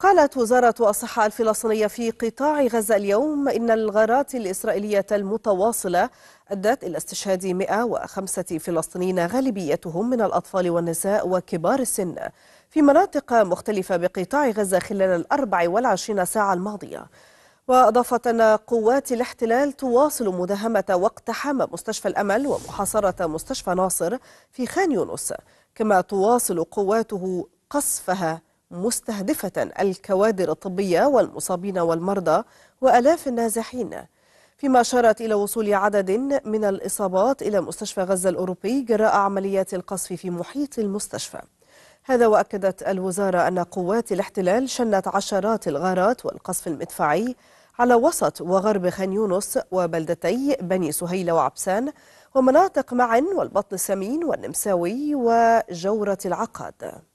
قالت وزارة الصحة الفلسطينية في قطاع غزة اليوم إن الغارات الإسرائيلية المتواصلة أدت إلى استشهاد 105 فلسطينيين غالبيتهم من الأطفال والنساء وكبار السن في مناطق مختلفة بقطاع غزة خلال الأربع والعشرين ساعة الماضية وأضافت أن قوات الاحتلال تواصل مداهمة واقتحام مستشفى الأمل ومحاصرة مستشفى ناصر في خان يونس كما تواصل قواته قصفها مستهدفة الكوادر الطبية والمصابين والمرضى وألاف النازحين فيما أشارت إلى وصول عدد من الإصابات إلى مستشفى غزة الأوروبي جراء عمليات القصف في محيط المستشفى هذا وأكدت الوزارة أن قوات الاحتلال شنت عشرات الغارات والقصف المدفعي على وسط وغرب خان يونس وبلدتي بني سهيلة وعبسان ومناطق معن والبطن السمين والنمساوي وجورة العقاد